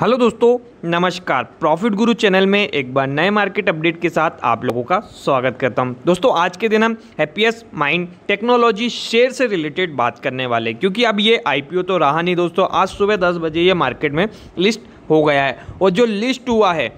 hello दोस्तों नमस्कार profit गुरु चैनल में एक बार नए मार्केट अपडेट के साथ आप लोगों का स्वागत करता हूं दोस्तों आज के दिन हम हैप्पीएस माइंड टेक्नोलॉजी शेयर से रिलेटेड बात करने वाले क्योंकि अब ये आईपीओ तो रहा नहीं दोस्तों आज सुबह दस बजे ये मार्केट में लिस्ट हो गया है और जो लिस्ट हुआ है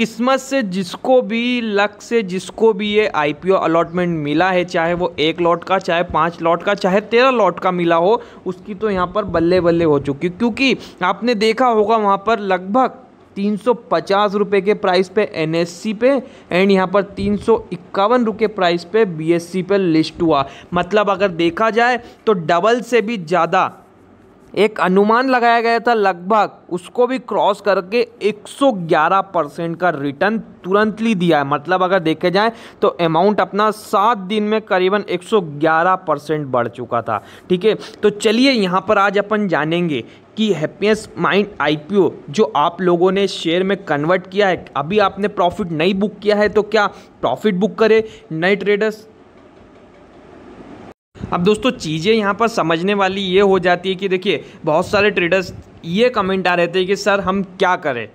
किस्मत से जिसको भी लक से जिसको भी ये आईपीओ अलॉटमेंट मिला है चाहे वो एक लॉट का चाहे पाँच लॉट का चाहे तेरह लॉट का मिला हो उसकी तो यहाँ पर बल्ले बल्ले हो चुकी क्योंकि आपने देखा होगा वहाँ पर लगभग तीन सौ पचास रुपये के प्राइस पे एन पे एंड यहाँ पर तीन सौ इक्यावन रुपये प्राइस पे बी पे लिस्ट हुआ मतलब अगर देखा जाए तो डबल से भी ज़्यादा एक अनुमान लगाया गया था लगभग उसको भी क्रॉस करके 111 परसेंट का रिटर्न तुरंतली दिया है मतलब अगर देखे जाए तो अमाउंट अपना सात दिन में करीबन 111 परसेंट बढ़ चुका था ठीक है तो चलिए यहाँ पर आज अपन जानेंगे कि हैप्पीनेस माइंड आईपीओ जो आप लोगों ने शेयर में कन्वर्ट किया है अभी आपने प्रॉफिट नहीं बुक किया है तो क्या प्रॉफिट बुक करें नए ट्रेडर्स अब दोस्तों चीज़ें यहाँ पर समझने वाली ये हो जाती है कि देखिए बहुत सारे ट्रेडर्स ये कमेंट आ रहे थे कि सर हम क्या करें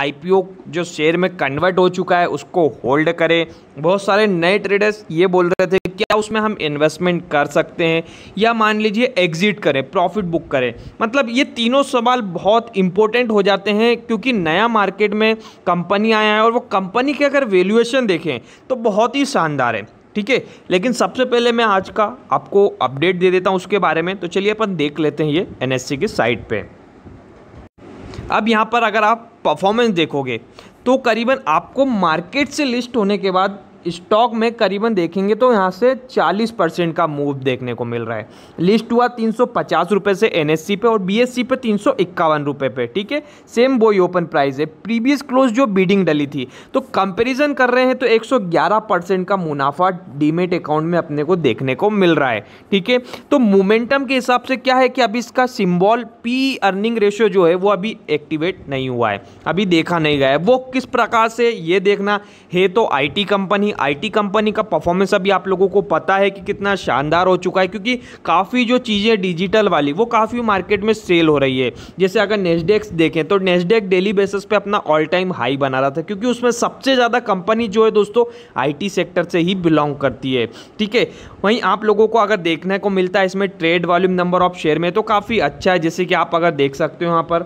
आईपीओ जो शेयर में कन्वर्ट हो चुका है उसको होल्ड करें बहुत सारे नए ट्रेडर्स ये बोल रहे थे क्या उसमें हम इन्वेस्टमेंट कर सकते हैं या मान लीजिए एग्जिट करें प्रॉफिट बुक करें मतलब ये तीनों सवाल बहुत इंपॉर्टेंट हो जाते हैं क्योंकि नया मार्केट में कंपनी आया है और वो कंपनी के अगर वैल्यूएशन देखें तो बहुत ही शानदार है ठीक है लेकिन सबसे पहले मैं आज का आपको अपडेट दे देता हूँ उसके बारे में तो चलिए अपन देख लेते हैं ये एन की साइट पर अब यहाँ पर अगर आप परफॉर्मेंस देखोगे तो करीबन आपको मार्केट से लिस्ट होने के बाद स्टॉक में करीबन देखेंगे तो यहाँ से 40 परसेंट का मूव देखने को मिल रहा है लिस्ट हुआ तीन सौ से एन e पे और बी e पे तीन सौ पे ठीक है सेम वो ओपन प्राइस है प्रीवियस क्लोज जो बीडिंग डली थी तो कंपेरिजन कर रहे हैं तो 111 परसेंट का मुनाफा डीमेट अकाउंट में अपने को देखने को मिल रहा है ठीक है तो मोमेंटम के हिसाब से क्या है कि अभी इसका सिम्बॉल पी अर्निंग रेशियो जो है वो अभी एक्टिवेट नहीं हुआ है अभी देखा नहीं गया है वो किस प्रकार से ये देखना है तो आई कंपनी कंपनी आईटी कंपनी का परफॉर्मेंस अभी आप लोगों को पता है कि कितना शानदार हो चुका है क्योंकि काफ़ी जो चीज़ें डिजिटल वाली वो काफ़ी मार्केट में सेल हो रही है जैसे अगर नेस्डेक्स देखें तो नेस्डेक डेली बेसिस पे अपना ऑल टाइम हाई बना रहा था क्योंकि उसमें सबसे ज़्यादा कंपनी जो है दोस्तों आईटी सेक्टर से ही बिलोंग करती है ठीक है वहीं आप लोगों को अगर देखने को मिलता है इसमें trade volume number of share में तो काफ़ी अच्छा है जैसे कि आप अगर देख सकते हो यहाँ पर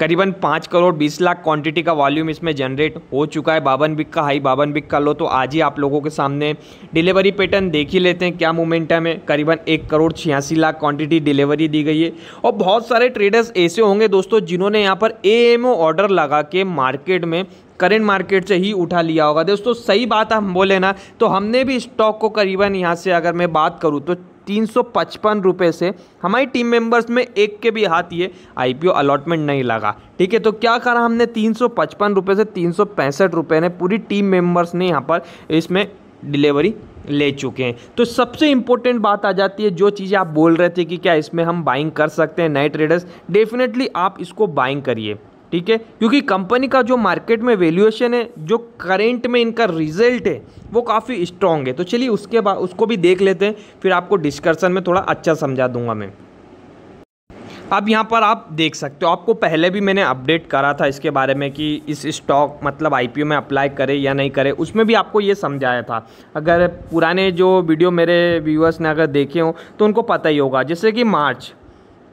करीबन पाँच करोड़ बीस लाख क्वांटिटी का वॉल्यूम इसमें जनरेट हो चुका है बावन बिक का हाई बावन बिक का लो तो आज ही आप लोगों के सामने डिलीवरी पैटर्न देख ही लेते हैं क्या मोमेंटम है करीबन एक करोड़ छियासी लाख क्वांटिटी डिलीवरी दी गई है और बहुत सारे ट्रेडर्स ऐसे होंगे दोस्तों जिन्होंने यहाँ पर ए ऑर्डर लगा के मार्केट में करेंट मार्केट से ही उठा लिया होगा दोस्तों सही बात हम बोले ना तो हमने भी स्टॉक को करीबन यहाँ से अगर मैं बात करूँ तो तीन सौ पचपन रुपये से हमारी टीम मेंबर्स में एक के भी हाथ ये आईपीओ अलॉटमेंट नहीं लगा ठीक है तो क्या करा हमने तीन सौ पचपन रुपये से तीन सौ पैंसठ रुपये ने पूरी टीम मेंबर्स ने यहाँ पर इसमें डिलीवरी ले चुके हैं तो सबसे इंपॉर्टेंट बात आ जाती है जो चीज़ें आप बोल रहे थे कि क्या इसमें हम बाइंग कर सकते हैं नए ट्रेडर्स डेफिनेटली आप इसको बाइंग करिए ठीक है क्योंकि कंपनी का जो मार्केट में वैल्यूएशन है जो करेंट में इनका रिजल्ट है वो काफ़ी स्ट्रांग है तो चलिए उसके बाद उसको भी देख लेते हैं फिर आपको डिस्कशन में थोड़ा अच्छा समझा दूंगा मैं अब यहाँ पर आप देख सकते हो आपको पहले भी मैंने अपडेट करा था इसके बारे में कि इस स्टॉक मतलब आईपीओ में अप्लाई करे या नहीं करे उसमें भी आपको ये समझाया था अगर पुराने जो वीडियो मेरे व्यूअर्स ने अगर देखे हों तो उनको पता ही होगा जैसे कि मार्च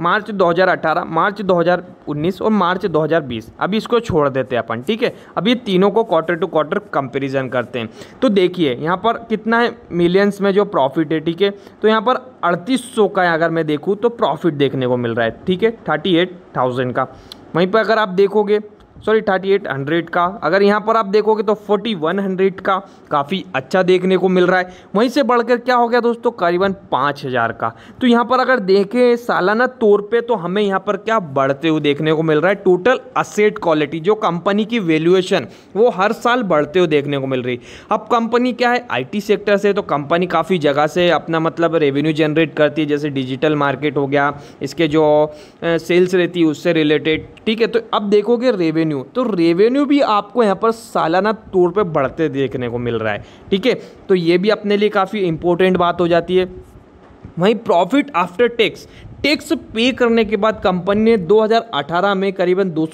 मार्च 2018 मार्च 2019 और मार्च 2020 अभी इसको छोड़ देते हैं अपन ठीक है अभी तीनों को क्वार्टर टू क्वार्टर कंपेरिजन करते हैं तो देखिए यहाँ पर कितना है मिलियंस में जो प्रॉफिट है ठीक है तो यहाँ पर अड़तीस सौ का अगर मैं देखूँ तो प्रॉफिट देखने को मिल रहा है ठीक है थर्टी एट थाउजेंड का वहीं पर अगर आप देखोगे सॉरी थर्टी एट हंड्रेड का अगर यहाँ पर आप देखोगे तो फोर्टी वन हंड्रेड का काफ़ी अच्छा देखने को मिल रहा है वहीं से बढ़कर क्या हो गया दोस्तों करीबन पाँच हज़ार का तो यहाँ पर अगर देखें सालाना तौर पे तो हमें यहाँ पर क्या बढ़ते हुए देखने को मिल रहा है टोटल असेट क्वालिटी जो कंपनी की वैल्यूएशन वो हर साल बढ़ते हुए देखने को मिल रही अब कंपनी क्या है आई सेक्टर से तो कंपनी काफ़ी जगह से अपना मतलब रेवेन्यू जनरेट करती है जैसे डिजिटल मार्केट हो गया इसके जो सेल्स रहती है उससे रिलेटेड ठीक है तो अब देखोगे रेवेन्यू रेवेन्यू तो रेवेन्यू भी आपको यहाँ पर सालाना तौर पर बढ़ते देखने को मिल रहा है ठीक है तो ये भी अपने लिए काफ़ी इंपॉर्टेंट बात हो जाती है वहीं प्रॉफिट आफ्टर टैक्स टैक्स पे करने के बाद कंपनी ने 2018 में करीबन दो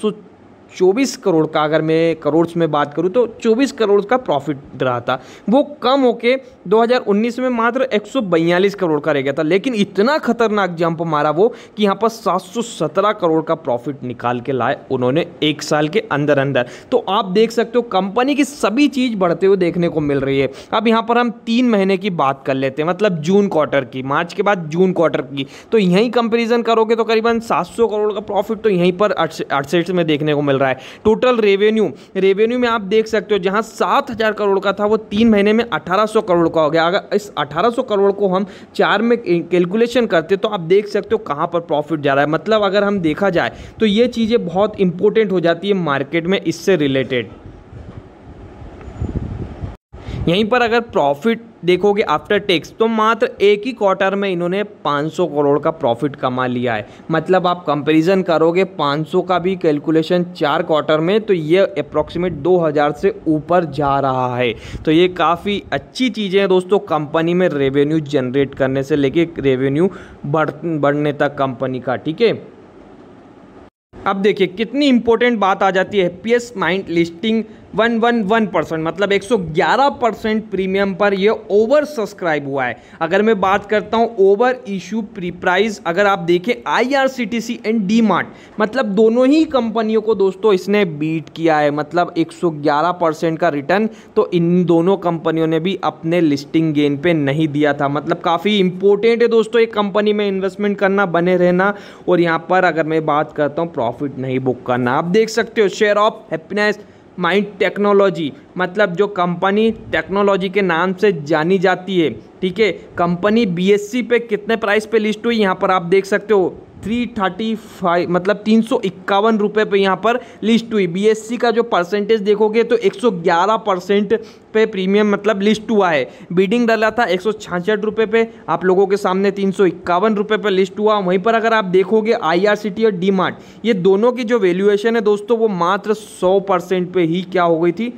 चौबीस करोड़ का अगर मैं करोड़ में बात करूँ तो चौबीस करोड़ का प्रॉफिट रहा था वो कम होके 2019 में मात्र एक करोड़ का रह गया था लेकिन इतना खतरनाक जंप मारा वो कि यहाँ पर 717 करोड़ का प्रॉफिट निकाल के लाए उन्होंने एक साल के अंदर अंदर तो आप देख सकते हो कंपनी की सभी चीज़ बढ़ते हुए देखने को मिल रही है अब यहाँ पर हम तीन महीने की बात कर लेते हैं मतलब जून क्वार्टर की मार्च के बाद जून क्वार्टर की तो यहीं कंपेरिजन करोगे तो करीबन 700 करोड़ का प्रॉफिट तो यहीं पर अड़सठ में देखने को मिल रहा है टोटल रेवेन्यू रेवेन्यू में आप देख सकते हो जहां सात हज़ार करोड़ का था वो तीन महीने में अठारह सौ करोड़ का हो गया अगर इस अठारह सौ करोड़ को हम चार में कैलकुलेशन करते तो आप देख सकते हो कहां पर प्रॉफिट जा रहा है मतलब अगर हम देखा जाए तो ये चीज़ें बहुत इंपॉर्टेंट हो जाती है मार्केट में इससे रिलेटेड यहीं पर अगर प्रॉफिट देखोगे आफ्टर टैक्स तो मात्र एक ही क्वार्टर में इन्होंने 500 करोड़ का प्रॉफिट कमा लिया है मतलब आप कंपेरिजन करोगे 500 का भी कैलकुलेशन चार क्वार्टर में तो ये अप्रॉक्सीमेट 2000 से ऊपर जा रहा है तो ये काफ़ी अच्छी चीज़ें हैं दोस्तों कंपनी में रेवेन्यू जनरेट करने से लेके रेवेन्यू बढ़ बढ़ने तक कंपनी का ठीक है अब देखिए कितनी इंपॉर्टेंट बात आ जाती है पी mind listing one one one percent मतलब एक सौ ग्यारह परसेंट प्रीमियम पर ये ओवर सब्सक्राइब हुआ है अगर मैं बात करता हूँ ओवर इशू प्री प्राइज अगर आप देखें आईआरसीटीसी एंड डी मार्ट मतलब दोनों ही कंपनियों को दोस्तों इसने बीट किया है मतलब एक सौ ग्यारह परसेंट का रिटर्न तो इन दोनों कंपनियों ने भी अपने लिस्टिंग गेन पर नहीं दिया था मतलब काफ़ी इंपॉर्टेंट है दोस्तों एक कंपनी में इन्वेस्टमेंट करना बने रहना और यहाँ पर अगर मैं बात करता हूँ प्रॉफिट नहीं बुक करना आप देख सकते हो share of happiness mind technology मतलब जो कंपनी टेक्नोलॉजी के नाम से जानी जाती है ठीक है कंपनी बीएससी पे कितने प्राइस पे लिस्ट हुई यहाँ पर आप देख सकते हो थ्री थर्टी फाइव मतलब तीन सौ इक्यावन रुपये पर यहाँ पर लिस्ट हुई बीएससी का जो परसेंटेज देखोगे तो एक सौ ग्यारह परसेंट पे प्रीमियम मतलब लिस्ट हुआ है बीडिंग डाला था एक सौ छाछठ रुपये पे आप लोगों के सामने तीन सौ इक्यावन रुपये पर लिस्ट हुआ वहीं पर अगर आप देखोगे आईआरसीटी और मार्ट ये दोनों की जो वैल्यूएशन है दोस्तों वो मात्र सौ परसेंट पे ही क्या हो गई थी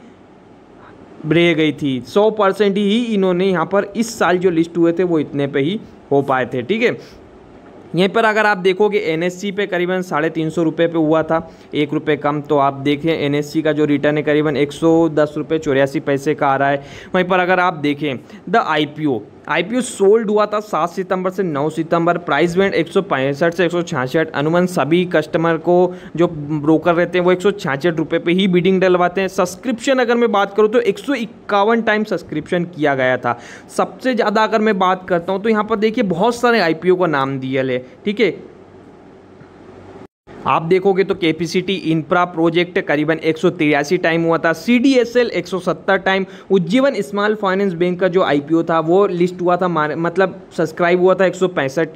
रह गई थी सौ परसेंट ही इन्होंने यहाँ पर इस साल जो लिस्ट हुए थे वो इतने पे ही हो पाए थे ठीक है यहीं पर अगर आप देखोगे एन एस सी पे करीबन साढ़े तीन सौ रुपये पर हुआ था एक रुपये कम तो आप देखें एन एस सी का जो रिटर्न है करीबन एक सौ दस रुपये चौरासी पैसे का आ रहा है वहीं पर अगर आप देखें the I P O IPO sold हुआ था 7 सितंबर से 9 सितंबर प्राइस बैंड एक से एक अनुमान सभी कस्टमर को जो ब्रोकर रहते हैं वो एक सौ पे ही बीडिंग डलवाते हैं सब्सक्रिप्शन अगर मैं बात करूँ तो एक टाइम सब्सक्रिप्शन किया गया था सबसे ज़्यादा अगर मैं बात करता हूँ तो यहाँ पर देखिए बहुत सारे आई का नाम दिया है ठीक है आप देखोगे तो कैपेसिटी इंफ्रा प्रोजेक्ट करीबन एक टाइम हुआ था C D S L time Ujjivan small finance bank का जो आई था वो लिस्ट हुआ था मतलब सब्सक्राइब हुआ था एक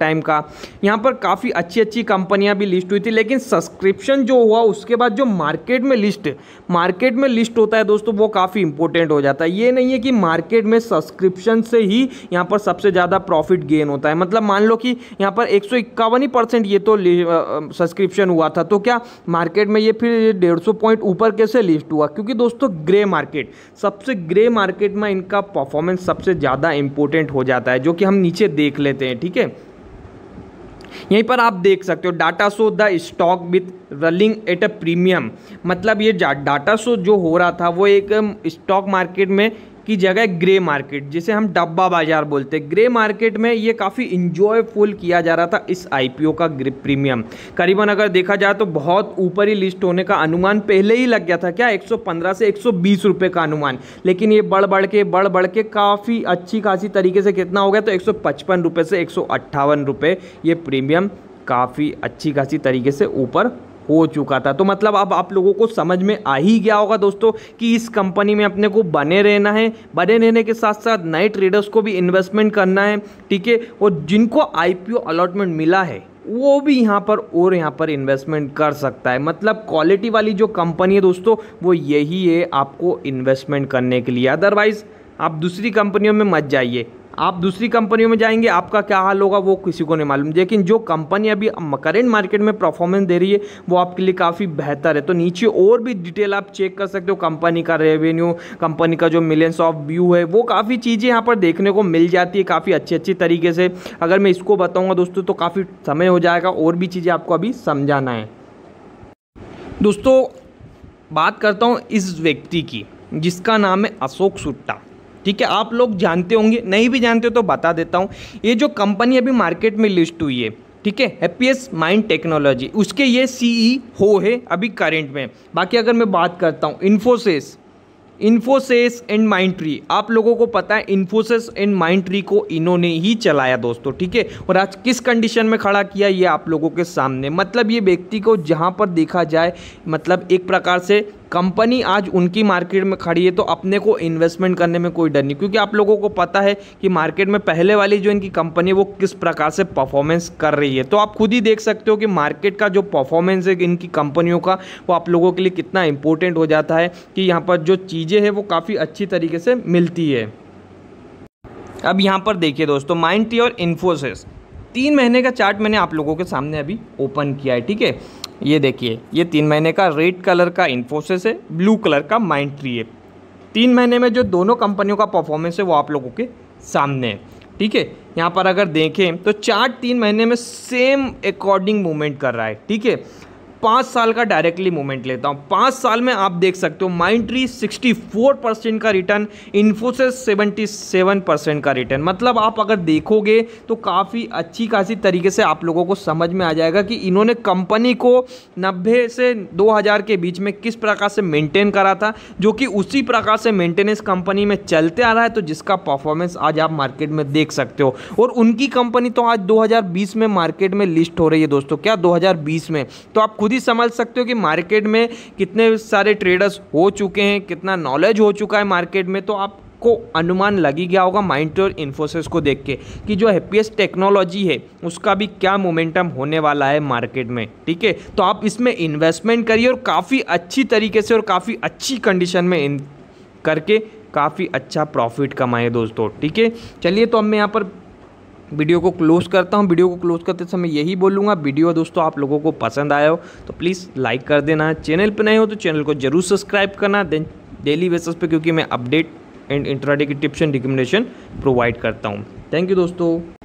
टाइम का यहाँ पर काफ़ी अच्छी अच्छी कंपनियाँ भी लिस्ट हुई थी लेकिन सब्सक्रिप्शन जो हुआ उसके बाद जो मार्केट में लिस्ट मार्केट में लिस्ट होता है दोस्तों वो काफ़ी इंपॉर्टेंट हो जाता है ये नहीं है कि मार्केट में सब्सक्रिप्शन से ही यहाँ पर सबसे ज़्यादा प्रॉफिट गेन होता है मतलब मान लो कि यहाँ पर एक परसेंट ये तो सब्सक्रिप्शन हुआ था तो क्या मार्केट में ये फिर डेढ़ सौ पॉइंट ऊपर कैसे लिस्ट हुआ क्योंकि दोस्तों ग्रे मार्केट सबसे ग्रे मार्केट में इनका परफॉर्मेंस सबसे ज़्यादा इंपॉर्टेंट हो जाता है जो कि हम नीचे देख लेते हैं ठीक है यहीं पर आप देख सकते हो data show the stock with rallying at a premium मतलब ये डाटा शो जो हो रहा था वो एक स्टॉक um, मार्केट में की जगह ग्रे मार्केट जिसे हम डब्बा बाजार बोलते हैं ग्रे मार्केट में ये काफ़ी इंजॉयफुल किया जा रहा था इस आईपीओ का प्रीमियम करीबन अगर देखा जाए तो बहुत ऊपर ही लिस्ट होने का अनुमान पहले ही लग गया था क्या 115 से 120 रुपए का अनुमान लेकिन ये बढ़ बढ़ के बढ़ बढ़ के काफ़ी अच्छी खासी तरीके से कितना हो गया तो एक रुपए से एक ये प्रीमियम काफ़ी अच्छी खासी तरीके से ऊपर हो चुका था तो मतलब अब आप लोगों को समझ में आ ही गया होगा दोस्तों कि इस कंपनी में अपने को बने रहना है बने रहने के साथ साथ नए ट्रेडर्स को भी इन्वेस्टमेंट करना है ठीक है और जिनको आईपीओ अलॉटमेंट मिला है वो भी यहाँ पर और यहाँ पर इन्वेस्टमेंट कर सकता है मतलब क्वालिटी वाली जो कंपनी है दोस्तों वो यही है आपको इन्वेस्टमेंट करने के लिए अदरवाइज़ आप दूसरी कंपनियों में मत जाइए आप दूसरी कंपनियों में जाएंगे आपका क्या हाल होगा वो किसी को नहीं मालूम लेकिन जो कंपनी अभी करेंट मार्केट में परफॉर्मेंस दे रही है वो आपके लिए काफ़ी बेहतर है तो नीचे और भी डिटेल आप चेक कर सकते हो कंपनी का रेवेन्यू कंपनी का जो मिलियंस ऑफ व्यू है वो काफ़ी चीज़ें यहाँ पर देखने को मिल जाती है काफ़ी अच्छी अच्छी तरीके से अगर मैं इसको बताऊँगा दोस्तों तो काफ़ी समय हो जाएगा और भी चीज़ें आपको अभी समझाना है दोस्तों बात करता हूँ इस व्यक्ति की जिसका नाम है अशोक सुट्टा ठीक है आप लोग जानते होंगे नहीं भी जानते हो तो बता देता हूँ ये जो कंपनी अभी मार्केट में लिस्ट हुई है ठीक है हैप्पीएस माइंड टेक्नोलॉजी उसके ये सीई हो e है अभी करेंट में बाकी अगर मैं बात करता हूँ इन्फोसिस इन्फोसिस एंड माइंड ट्री आप लोगों को पता है इन्फोसिस एंड माइंड ट्री को इन्होंने ही चलाया दोस्तों ठीक है और आज किस कंडीशन में खड़ा किया ये आप लोगों के सामने मतलब ये व्यक्ति को जहाँ पर देखा जाए मतलब एक प्रकार से कंपनी आज उनकी मार्केट में खड़ी है तो अपने को इन्वेस्टमेंट करने में कोई डर नहीं क्योंकि आप लोगों को पता है कि मार्केट में पहले वाली जो इनकी कंपनी है वो किस प्रकार से परफॉर्मेंस कर रही है तो आप खुद ही देख सकते हो कि मार्केट का जो परफॉर्मेंस है इनकी कंपनियों का वो आप लोगों के लिए कितना इंपॉर्टेंट हो जाता है कि यहाँ पर जो चीज़ें हैं वो काफ़ी अच्छी तरीके से मिलती है अब यहाँ पर देखिए दोस्तों माइंड और इन्फोसिस तीन महीने का चार्ट मैंने आप लोगों के सामने अभी ओपन किया है ठीक है ये देखिए ये तीन महीने का रेड कलर का इन्फोसिस है ब्लू कलर का माइंड ट्री है तीन महीने में जो दोनों कंपनियों का परफॉर्मेंस है वो आप लोगों के सामने है ठीक है यहाँ पर अगर देखें तो चार्ट तीन महीने में सेम अकॉर्डिंग मूवमेंट कर रहा है ठीक है पाँच साल का डायरेक्टली मूवमेंट लेता हूँ पाँच साल में आप देख सकते हो Mindtree sixty four percent का return Infosys seventy seven percent का रिटर्न मतलब आप अगर देखोगे तो काफ़ी अच्छी खासी तरीके से आप लोगों को समझ में आ जाएगा कि इन्होंने कंपनी को नब्बे से दो हज़ार के बीच में किस प्रकार से मेंटेन करा था जो कि उसी प्रकार से मेंटेनेंस कंपनी में चलते आ रहा है तो जिसका परफॉर्मेंस आज आप मार्केट में देख सकते हो और उनकी कंपनी तो आज 2020 में मार्केट में लिस्ट हो रही है दोस्तों क्या 2020 में तो आप खुद खुद ही समझ सकते हो कि मार्केट में कितने सारे ट्रेडर्स हो चुके हैं कितना नॉलेज हो चुका है मार्केट में तो आप को अनुमान लग ही गया होगा माइंड और इन्फोसिस को देख के कि जो हैप्पीएस्ट टेक्नोलॉजी है उसका भी क्या मोमेंटम होने वाला है मार्केट में ठीक है तो आप इसमें इन्वेस्टमेंट करिए और काफ़ी अच्छी तरीके से और काफ़ी अच्छी कंडीशन में इन करके काफ़ी अच्छा प्रॉफिट कमाए दोस्तों ठीक है चलिए तो अब मैं यहाँ पर वीडियो को क्लोज़ करता हूँ वीडियो को क्लोज़ करते समय यही बोलूँगा वीडियो दोस्तों आप लोगों को पसंद आया हो तो प्लीज़ लाइक कर देना चैनल पर नए हो तो चैनल को जरूर सब्सक्राइब करना देन डेली बेसिस पे क्योंकि मैं अपडेट एंड इंट्राडे की टिप्स एंड रिकमेंडेशन प्रोवाइड करता हूँ थैंक यू दोस्तों